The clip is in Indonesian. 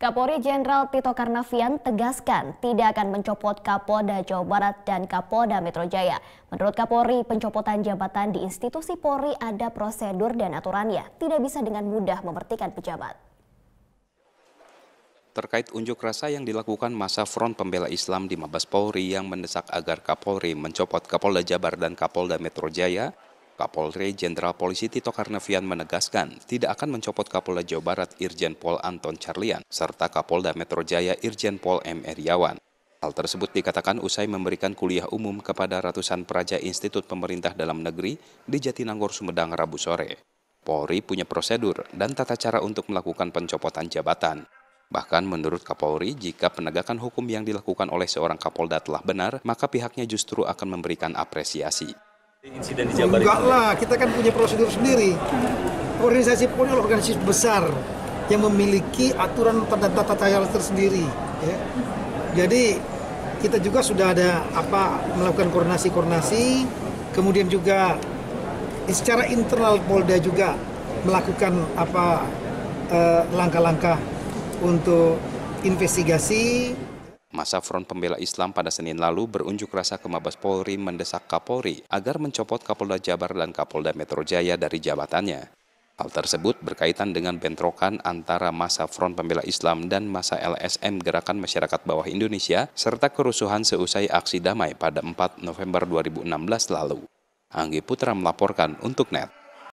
Kapolri Jenderal Tito Karnavian tegaskan tidak akan mencopot Kapolda Jawa Barat dan Kapolda Metro Jaya. Menurut Kapolri, pencopotan jabatan di institusi Polri ada prosedur dan aturannya, tidak bisa dengan mudah memertikan pejabat. Terkait unjuk rasa yang dilakukan masa Front Pembela Islam di Mabes Polri yang mendesak agar Kapolri mencopot Kapolda Jabar dan Kapolda Metro Jaya, Kapolri Jenderal Polisi Tito Karnavian menegaskan tidak akan mencopot Kapolda Jawa Barat Irjen Pol Anton Carlian serta Kapolda Metro Jaya Irjen Pol M. Eriawan. Hal tersebut dikatakan usai memberikan kuliah umum kepada ratusan peraja Institut Pemerintah Dalam Negeri di Jatinangor, Sumedang, Rabu sore. Polri punya prosedur dan tata cara untuk melakukan pencopotan jabatan. Bahkan menurut Kapolri, jika penegakan hukum yang dilakukan oleh seorang Kapolda telah benar, maka pihaknya justru akan memberikan apresiasi. Insiden di Jabar Enggak itu. lah, kita kan punya prosedur sendiri. Organisasi punya organisasi besar yang memiliki aturan tata tata cara tersendiri. Ya. Jadi kita juga sudah ada apa melakukan koordinasi-koordinasi, kemudian juga eh, secara internal Polda juga melakukan apa eh, langkah-langkah eh, untuk investigasi. Masa Front Pembela Islam pada Senin lalu berunjuk rasa ke Mabes Polri mendesak Kapolri agar mencopot Kapolda Jabar dan Kapolda Metro Jaya dari jabatannya. Hal tersebut berkaitan dengan bentrokan antara masa Front Pembela Islam dan masa LSM Gerakan Masyarakat Bawah Indonesia serta kerusuhan seusai aksi damai pada 4 November 2016 lalu. Anggi Putra melaporkan untuk NET.